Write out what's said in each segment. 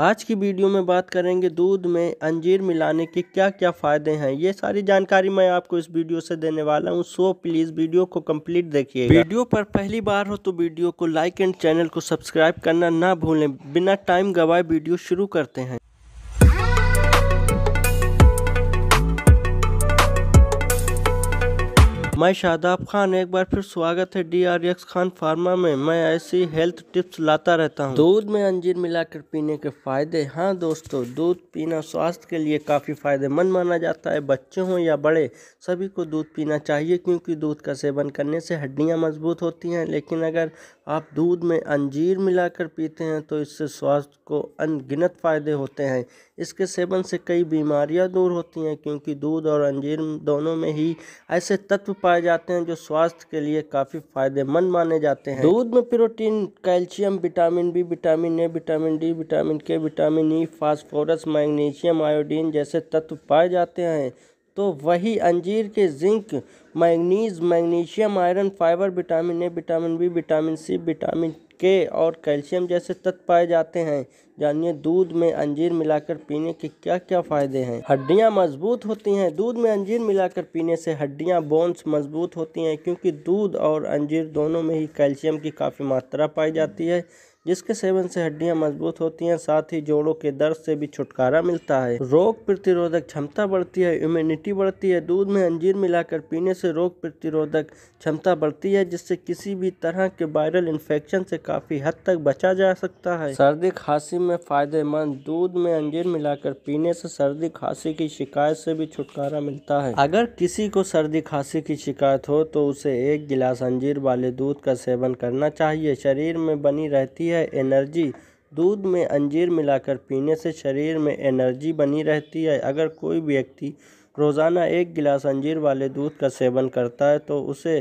आज की वीडियो में बात करेंगे दूध में अंजीर मिलाने के क्या क्या फ़ायदे हैं ये सारी जानकारी मैं आपको इस वीडियो से देने वाला हूँ सो प्लीज़ वीडियो को कंप्लीट देखिए वीडियो पर पहली बार हो तो वीडियो को लाइक एंड चैनल को सब्सक्राइब करना ना भूलें बिना टाइम गवाए वीडियो शुरू करते हैं मैं शादाब खान एक बार फिर स्वागत है D R X Khan pharma में मैं ऐसी हेल्थ टिप्स लाता रहता हूँ दूध में अंजीर मिलाकर पीने के फायदे हाँ दोस्तों दूध पीना स्वास्थ्य के लिए काफ़ी फायदेमंद माना जाता है बच्चे हों या बड़े सभी को दूध पीना चाहिए क्योंकि दूध का सेवन करने से हड्डियाँ मजबूत होती हैं लेकिन अगर आप दूध में अंजीर मिलाकर पीते हैं तो इससे स्वास्थ्य को अनगिनत फायदे होते हैं इसके सेवन से कई बीमारियां दूर होती हैं क्योंकि दूध और अंजीर दोनों में ही ऐसे तत्व पाए जाते हैं जो स्वास्थ्य के लिए काफ़ी फायदेमंद माने जाते हैं दूध में protein calcium vitamin B vitamin A vitamin D vitamin K vitamin E phosphorus magnesium iodine जैसे तत्व पाए जाते हैं तो वही अंजीर के zinc manganese magnesium iron fibre vitamin A vitamin B vitamin C vitamin K और कैल्शियम जैसे तत्व पाए जाते हैं जानिए दूध में अंजीर मिलाकर पीने के क्या क्या फ़ायदे हैं हड्डियां मजबूत होती हैं दूध में अंजीर मिलाकर पीने से हड्डियां बोन्स मजबूत होती हैं क्योंकि दूध और अंजीर दोनों में ही कैल्शियम की काफ़ी मात्रा पाई जाती है जिसके सेवन से हड्डियां मजबूत होती हैं साथ ही जोड़ों के दर्द से भी छुटकारा मिलता है रोग प्रतिरोधक क्षमता बढ़ती है इम्यूनिटी बढ़ती है दूध में अंजीर मिलाकर पीने से रोग प्रतिरोधक क्षमता बढ़ती है जिससे किसी भी तरह के वायरल इन्फेक्शन से काफी हद तक बचा जा सकता है सर्दी खांसी में फायदेमंद दूध में अंजीर मिलाकर पीने से सर्दी खांसी की शिकायत से भी छुटकारा मिलता है अगर किसी को सर्दी खांसी की शिकायत हो तो उसे एक गिलास अंजीर वाले दूध का सेवन करना चाहिए शरीर में बनी रहती है है एनर्जी दूध में अंजीर मिलाकर पीने से शरीर में एनर्जी बनी रहती है अगर कोई व्यक्ति रोज़ाना एक गिलास अंजीर वाले दूध का सेवन करता है तो उसे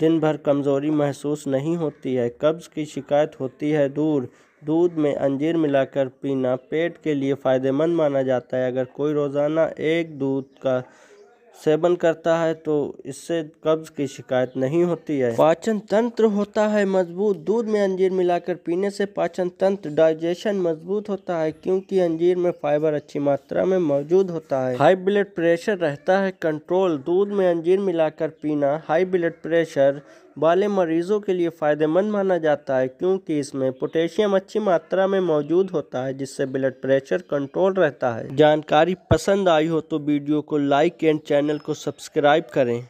दिन भर कमज़ोरी महसूस नहीं होती है कब्ज़ की शिकायत होती है दूर दूध में अंजीर मिलाकर पीना पेट के लिए फ़ायदेमंद माना जाता है अगर कोई रोज़ाना एक दूध का सेवन करता है तो इससे कब्ज की शिकायत नहीं होती है पाचन तंत्र होता है मजबूत दूध में अंजीर मिलाकर पीने से पाचन तंत्र डाइजेशन मजबूत होता है क्योंकि अंजीर में फाइबर अच्छी मात्रा में मौजूद होता है हाई ब्लड प्रेशर रहता है कंट्रोल दूध में अंजीर मिलाकर पीना हाई ब्लड प्रेशर वाले मरीज़ों के लिए फ़ायदेमंद माना जाता है क्योंकि इसमें पोटेशियम अच्छी मात्रा में मौजूद होता है जिससे ब्लड प्रेशर कंट्रोल रहता है जानकारी पसंद आई हो तो वीडियो को लाइक एंड चैनल को सब्सक्राइब करें